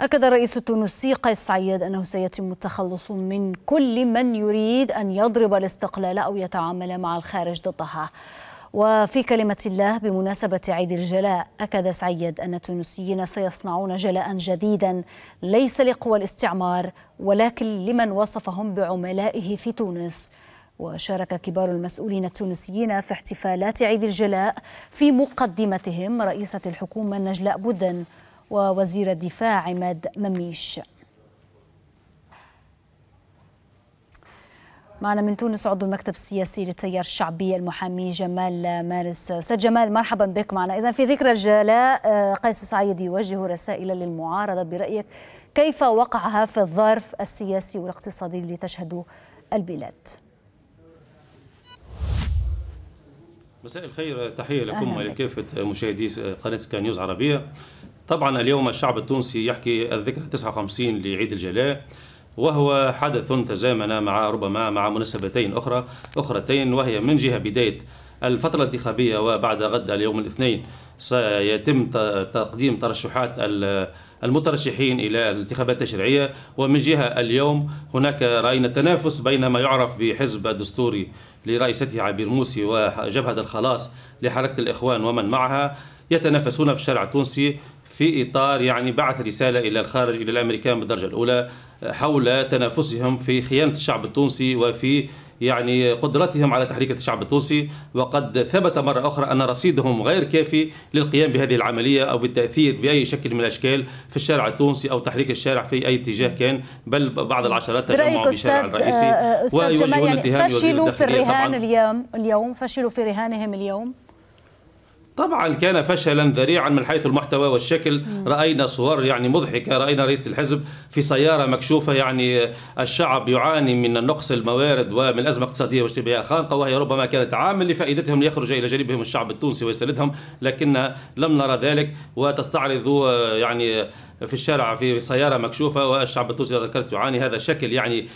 أكد الرئيس التونسي قيس سعيد أنه سيتم التخلص من كل من يريد أن يضرب الاستقلال أو يتعامل مع الخارج ضدها وفي كلمة الله بمناسبة عيد الجلاء أكد سعيد أن التونسيين سيصنعون جلاء جديدا ليس لقوى الاستعمار ولكن لمن وصفهم بعملائه في تونس وشارك كبار المسؤولين التونسيين في احتفالات عيد الجلاء في مقدمتهم رئيسة الحكومة نجلاء بودن ووزير الدفاع عماد مميش معنا من تونس عضو المكتب السياسي للتيار الشعبي المحامي جمال مارس استاذ جمال مرحبا بك معنا اذا في ذكرى الجلاء آه، قيس سعيد يوجه رسائل للمعارضه برايك كيف وقعها في الظرف السياسي والاقتصادي اللي تشهده البلاد مساء الخير تحيه لكم ولكافه مشاهدي قناه سكاي نيوز عربيه طبعا اليوم الشعب التونسي يحكي الذكرى 59 لعيد الجلاء وهو حدث تزامن مع ربما مع مناسبتين أخرى أخرتين وهي من جهة بداية الفترة الانتخابية وبعد غد اليوم الاثنين سيتم تقديم ترشحات المترشحين الى الانتخابات التشريعيه ومن جهه اليوم هناك راينا تنافس بين ما يعرف بحزب الدستوري لرئيسته عبير موسي وجبهه الخلاص لحركه الاخوان ومن معها يتنافسون في الشارع التونسي في إطار يعني بعث رسالة إلى الخارج إلى الأمريكان بالدرجة الأولى حول تنافسهم في خيانة الشعب التونسي وفي يعني قدرتهم على تحريك الشعب التونسي وقد ثبت مرة أخرى أن رصيدهم غير كافي للقيام بهذه العملية أو بالتأثير بأي شكل من الأشكال في الشارع التونسي أو تحريك الشارع في أي اتجاه كان بل بعض العشرات تجمعوا في الشارع الرئيسي أستاذ جمال يعني فشلوا في الرهان اليوم اليوم فشلوا في رهانهم اليوم طبعا كان فشلا ذريعا من حيث المحتوى والشكل راينا صور يعني مضحكه راينا رئيس الحزب في سياره مكشوفه يعني الشعب يعاني من نقص الموارد ومن ازمه اقتصاديه واجتماعيه خانقه وهي ربما كانت عامل لفائدتهم ليخرج الى جانبهم الشعب التونسي ويسندهم لكن لم نرى ذلك وتستعرض يعني في الشارع في سياره مكشوفه والشعب التونسي ذكرت يعاني هذا شكل يعني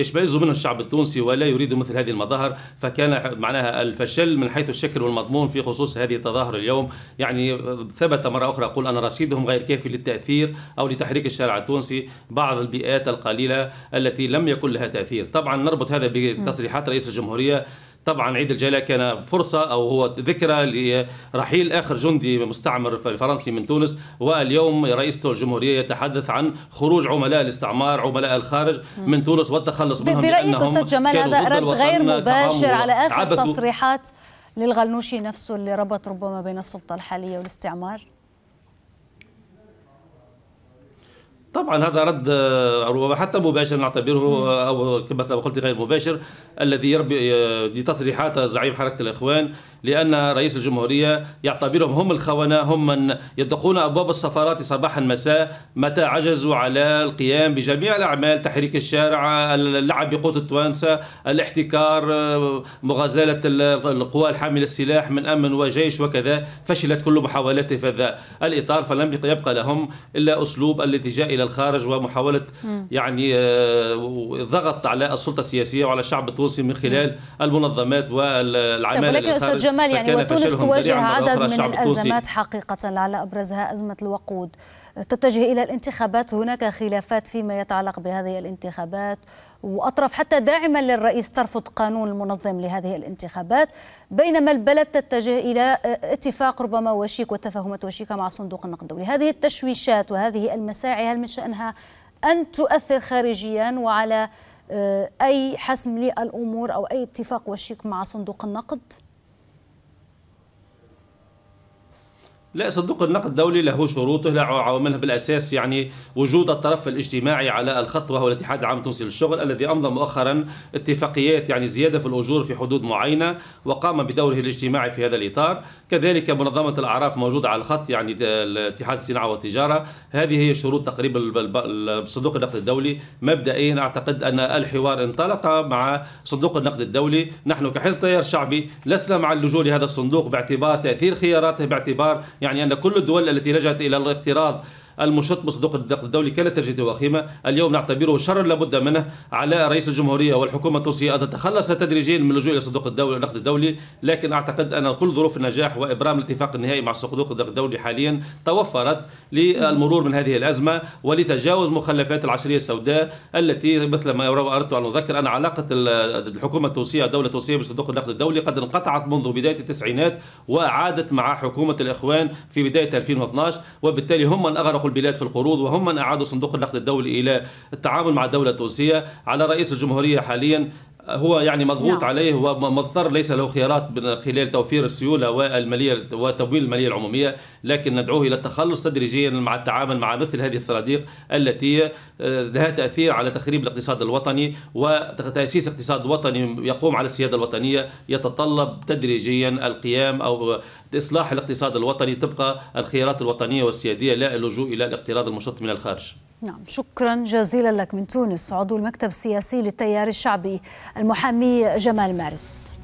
يشمئز منه الشعب التونسي ولا يريد مثل هذه المظاهر فكان معناها الفشل من حيث الشكل والمضمون في خصوص هذه التظاهر اليوم يعني ثبت مرة أخرى أقول أن رصيدهم غير كافي للتأثير أو لتحريك الشارع التونسي بعض البيئات القليلة التي لم يكن لها تأثير طبعا نربط هذا بتصريحات رئيس الجمهورية طبعا عيد الجلاء كان فرصة أو هو ذكرى لرحيل آخر جندي مستعمر فرنسي من تونس واليوم رئيس الجمهورية يتحدث عن خروج عملاء الاستعمار عملاء الخارج من تونس والتخلص منهم برأيك أستاذ جمال هذا رد غير مباشر على آخر تصريحات للغلنوشي نفسه اللي ربط ربما بين السلطة الحالية والاستعمار طبعا هذا رد ربما آه، حتى مباشر نعتبره آه، او كما قلت غير مباشر الذي يربي آه، لتصريحات زعيم حركه الاخوان لان رئيس الجمهوريه يعتبرهم هم الخونه هم من يدقون ابواب السفارات صباحا مساء متى عجزوا على القيام بجميع الاعمال تحريك الشارع اللعب بقوه التوانسه الاحتكار مغازله القوى الحامله السلاح من امن وجيش وكذا فشلت كل محاولاته في هذا الاطار فلم يبقى لهم الا اسلوب الاتجاه الى الخارج ومحاولة يعني الضغط آه، على السلطة السياسية وعلى الشعب التونسي من خلال المنظمات والعمالة طيب، ولكن أستاذ جمال يعني وتونس تواجه عدد من الأزمات حقيقة على أبرزها أزمة الوقود تتجه إلى الانتخابات هناك خلافات فيما يتعلق بهذه الانتخابات وأطرف حتى داعما للرئيس ترفض قانون المنظم لهذه الانتخابات بينما البلد تتجه إلى اتفاق ربما وشيك وتفاهمات وشيكة مع صندوق النقد الدولي هذه التشويشات وهذه المساعي هل من شأنها أن تؤثر خارجيا وعلى آه، أي حسم للأمور أو أي اتفاق وشيك مع صندوق النقد؟ لا صندوق النقد الدولي له شروطه له عواملها بالاساس يعني وجود الطرف الاجتماعي على الخط وهو الاتحاد العام التونسي للشغل الذي امضى مؤخرا اتفاقيات يعني زياده في الاجور في حدود معينه وقام بدوره الاجتماعي في هذا الاطار، كذلك منظمه الاعراف موجوده على الخط يعني اتحاد الصناعه والتجاره، هذه هي شروط تقريبا صندوق النقد الدولي، مبدئيا اعتقد ان الحوار انطلق مع صندوق النقد الدولي، نحن كحزب تيار شعبي لسنا مع اللجوء لهذا الصندوق باعتبار تاثير خياراته باعتبار يعني أن كل الدول التي لجأت إلى الاقتراض المشط بصندوق النقد الدولي كلتجربة وخيمة اليوم نعتبره شرا لابد منه على رئيس الجمهورية والحكومة التونسية أن تتخلص تدريجيا من اللجوء إلى صندوق الدولي النقد الدولي لكن أعتقد أن كل ظروف النجاح وإبرام الاتفاق النهائي مع صندوق النقد الدولي حاليا توفرت للمرور من هذه الأزمة ولتجاوز مخلفات العشرية السوداء التي مثل ما أردت أن أذكر أن علاقة الحكومة التونسية الدولة التونسية بصندوق النقد الدولي قد انقطعت منذ بداية التسعينات وعادت مع حكومة الإخوان في بداية 2012 وبالتالي هم من أغرقوا أنفقوا البلاد في القروض وهم من أعادوا صندوق النقد الدولي إلى التعامل مع الدولة التونسية على رئيس الجمهورية حاليا هو يعني مضغوط نعم. عليه ومضطر ليس له خيارات من خلال توفير السيوله والماليه وتمويل الماليه العموميه لكن ندعوه الى التخلص تدريجيا مع التعامل مع مثل هذه الصناديق التي آه، لها تاثير على تخريب الاقتصاد الوطني وتاسيس اقتصاد وطني يقوم على السياده الوطنيه يتطلب تدريجيا القيام او اصلاح الاقتصاد الوطني تبقى الخيارات الوطنيه والسياديه لا اللجوء الى الاقتراض المشط من الخارج نعم شكرا جزيلا لك من تونس عضو المكتب السياسي للتيار الشعبي المحامي جمال مارس